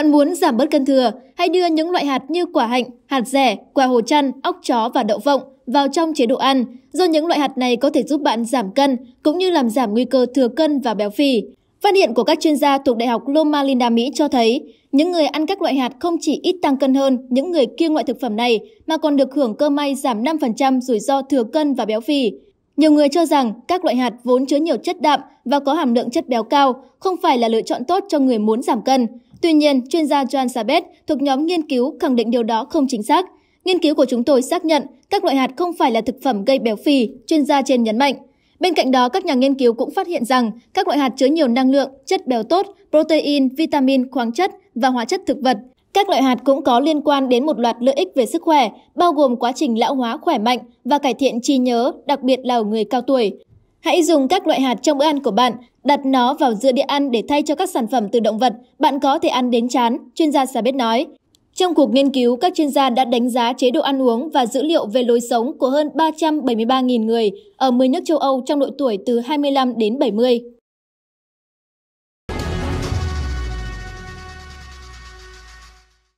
Bạn muốn giảm bớt cân thừa, hãy đưa những loại hạt như quả hạnh, hạt rẻ, quả hồ chăn, ốc chó và đậu phộng vào trong chế độ ăn, do những loại hạt này có thể giúp bạn giảm cân cũng như làm giảm nguy cơ thừa cân và béo phì. Phát hiện của các chuyên gia thuộc Đại học Loma Linda Mỹ cho thấy, những người ăn các loại hạt không chỉ ít tăng cân hơn những người kiêng loại thực phẩm này mà còn được hưởng cơ may giảm 5% rủi ro thừa cân và béo phì. Nhiều người cho rằng các loại hạt vốn chứa nhiều chất đạm và có hàm lượng chất béo cao không phải là lựa chọn tốt cho người muốn giảm cân. Tuy nhiên, chuyên gia John Sabet thuộc nhóm nghiên cứu khẳng định điều đó không chính xác. Nghiên cứu của chúng tôi xác nhận các loại hạt không phải là thực phẩm gây béo phì, chuyên gia trên nhấn mạnh. Bên cạnh đó, các nhà nghiên cứu cũng phát hiện rằng các loại hạt chứa nhiều năng lượng, chất béo tốt, protein, vitamin, khoáng chất và hóa chất thực vật. Các loại hạt cũng có liên quan đến một loạt lợi ích về sức khỏe, bao gồm quá trình lão hóa khỏe mạnh và cải thiện trí nhớ, đặc biệt là ở người cao tuổi. Hãy dùng các loại hạt trong bữa ăn của bạn, đặt nó vào giữa đĩa ăn để thay cho các sản phẩm từ động vật. Bạn có thể ăn đến chán, chuyên gia Sabet nói. Trong cuộc nghiên cứu, các chuyên gia đã đánh giá chế độ ăn uống và dữ liệu về lối sống của hơn 373.000 người ở 10 nước châu Âu trong độ tuổi từ 25 đến 70.